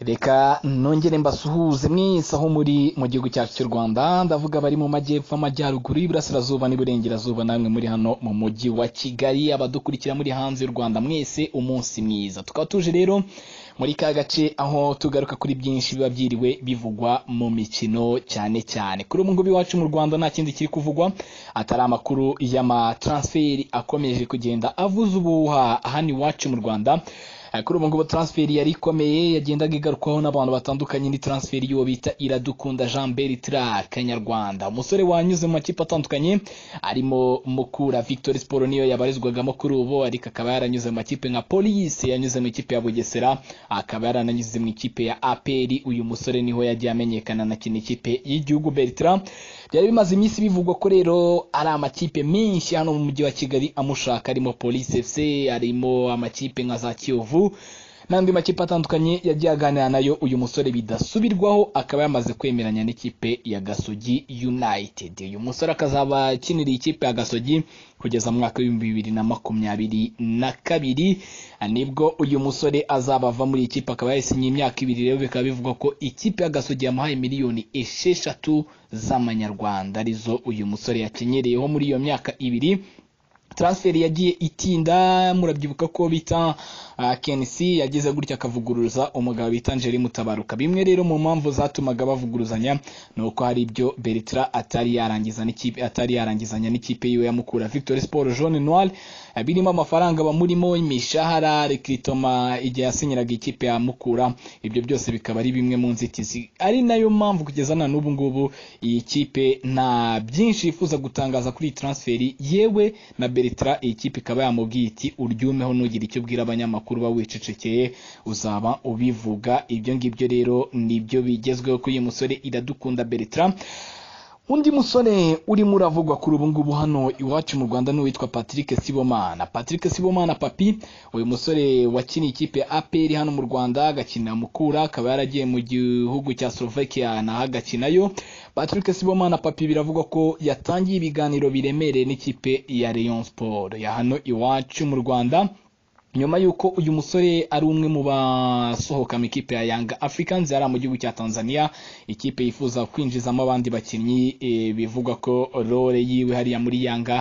reka nongere mbasuhuze mwese aho muri mu gihugu cyacu cy'u rwanda ndavuga abari mu majyepfo amajyaruguru y'iburasirazuba n'iburengerazuba namwe muri hano mu mujyi wa kigali abadukurikira muri hanze y'u rwanda mwese umunsi mwiza tukaba tuje rero muri ka gace aho tugaruka kuri byinshi biba byiriwe bivugwa mu mikino cyane cyane kuri ubu ngubu iwacu mu rwanda nta kindi kiri kuvugwa atari amakuru y'amataransiferi akomeje kugenda avuza ubuha hano iwacu mu rwanda Eh, kuri ubu ngubu transfer yari ikomeye yagendaga igarukwaho n'abantu batandukanye ni transfer y'uwo bita Iradukunda Jean Bertrand Kanyarwanda umusore wanyuze mu makipe atandukanye arimo Mukura Victor Sport niyo yabarizwagamo kuri ubu ariko akaba yaranyuze mu makipe nka Police yanyuze mu ikipe ya Bugesera akaba yarananyuze mu ikipe ya APR uyu musore niho yagiye amenyekana na kino ikipe y'igihugu Bertrand byari bimaze iminsi bivugwa ko rero ari amakipe menshi hano mu mujyi wa kigali amushaka arimo polisi fc arimo amakipe nka za kiyovu n'andi makipe atandukanye yagiye aganira nayo uyu musore bidasubirwaho akaba yamaze kwemeranya n'ikipe ya gasogi united uyu musore akazaba akinira ikipe ya gasogi kugeza mu mwaka w'ibihumbi bibiri na makumyabiri na kabiri ah, nibwo uyu musore azaba ava muri ikipe akaba yayisinye imyaka ibiri rero bikaba bivugwa ko ikipe ya gasogi yamuhaye miliyoni esheshatu z'amanyarwanda arizo uyu musore yakenyereyeho muri iyo myaka ibiri transfer yagiye itinda murabyibuka ko bita Ah, KNC yagize gutya akavuguruza umugabo bita Njeri Mutabaruka bimwe rero mu mpamvu zatumaga bavuguruzanya ni uko hari ibyo Bertra atari yarangiza n'ikipe atari yarangizanya n'ikipe yiwe yamukura Victoire Sport Jaune Noir birimo amafaranga bamurimo imishahara rekritoma igihe yasinyiraga ikipe yamukura ibyo byose bikaba ari bimwe mu nzitizi ari nayo mpamvu kugeza na n'ubu ngubu iyi kipe nta byinshi yifuza gutangaza kuri iyi transferi yewe na Bertra iyi kipe ikaba yamubwiye iti uryumeho ntugire icyo ubwira abanyamakuru amakuru uba wicecekeye uzaba ubivuga ibyo ngibyo rero nibyo bigezweho kuri uyu musore iradukunda Bertrand undi musore urimo uravugwa kuri ubu ngubu hano iwacu mu Rwanda ni uwitwa Patrick Sibomana Patrick Sibomana papi uyu musore wakiniye ikipe Aperi hano mu Rwanda agakinira Mukura akaba yaragiye mu gihugu cya Slovakia naho agakinayo Patrick Sibomana papi biravugwa ko yatangiye ibiganiro biremereye n'ikipe ya Rayon Sport ya hano iwacu mu Rwanda nyuma y'uko uyu musore ari umwe mu basohoka mu ikipe ya yanga africans yari mu gihugu cya tanzania ikipe yifuza kwinjizamo abandi bakinnyi eh, bivugwa ko role yiwe hariya muri yanga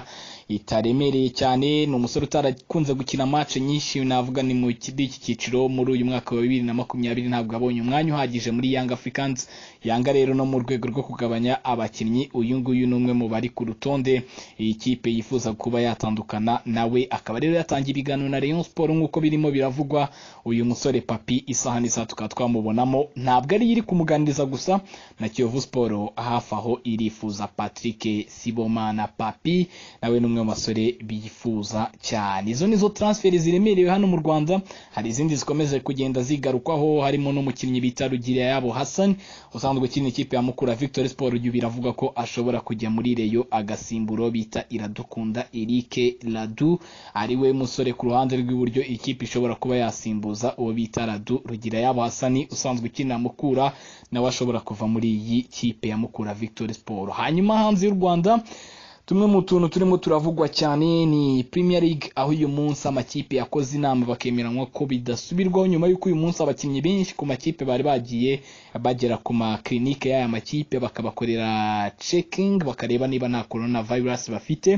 itaremereye cyane ni umusore utarakunze gukina match nyinshi navuga ni mu iki cyiciro muri uyu mwaka wa bibiri na makumyabiri ntabwo abonye umwanya uhagije muri Young Africans Yanga rero no mu rwego rwo kugabanya abakinnyi uyu nguyu ni umwe mu bari ku rutonde iyi kipe yifuza kuba yatandukana nawe akaba rero yatangiye ibiganiro na Rayon Sport nk'uko birimo biravugwa uyu musore Papi isaha n'isaha tukaba twamubonamo ntabwo ari iri kumuganiriza gusa na Kiyovu Sport hafi aho irifuza Patrick Sibomana Papi nawe ni bamwe mu basore bifuza cyane izo nizo zo transferi ziremerewe hano mu rwanda hari izindi zikomeza kugenda zigarukwaho harimo n'umukinnyi bita rugira yabo hassan usanzwe ukina ikipe ya mukura victoire sport uyu biravuga ko ashobora kujya muri reyo agasimburo bita iradukunda eric radu ariwe musore ku ruhande rw'iburyo ikipe ishobora kuba yasimbuza uwo bita radu rugira yabo hassan usanzwe ukina mukura nawe ashobora kuva muri iyi kipe ya mukura victoire sport hanyuma hanze y'u rwanda tumwe mu tuntu turimo turavugwa cyane ni Premier League aho uyu munsi amakipe yakoze inama bakemeranwa ko bidasubirwaho nyuma y'uko uyu munsi abakinnyi benshi ku makipe bari bagiye bagera ku makirinike y'aya makipe bakabakorera checking bakareba niba nta corona virus bafite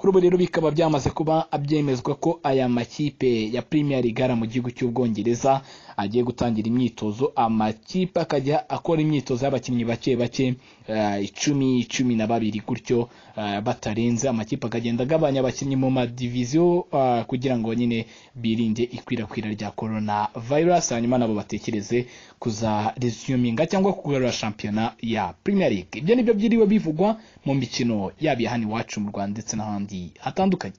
kuri ubu rero bikaba byamaze kuba abyemezwa ko aya makipe ya Premier League mu gihugu cy'ubwongereza agiye gutangira imyitozo amakipe akajya akora imyitozo y'abakinnyi bake bake eh, icumi icumi na babiri gutyo eh, batarenze amakipe akagenda agabanya abakinnyi mu madiviziyo eh, kugira ngo nyine birinde ikwirakwira rya corona virus hanyuma nabo batekereze kuza resuminga cyangwa kugarura shampiyona ya Premier League ibyo nibyo byiriwe bivugwa mu mikino yaba hano iwacu mu Rwanda ndetse n'ahandi kandi atandukanye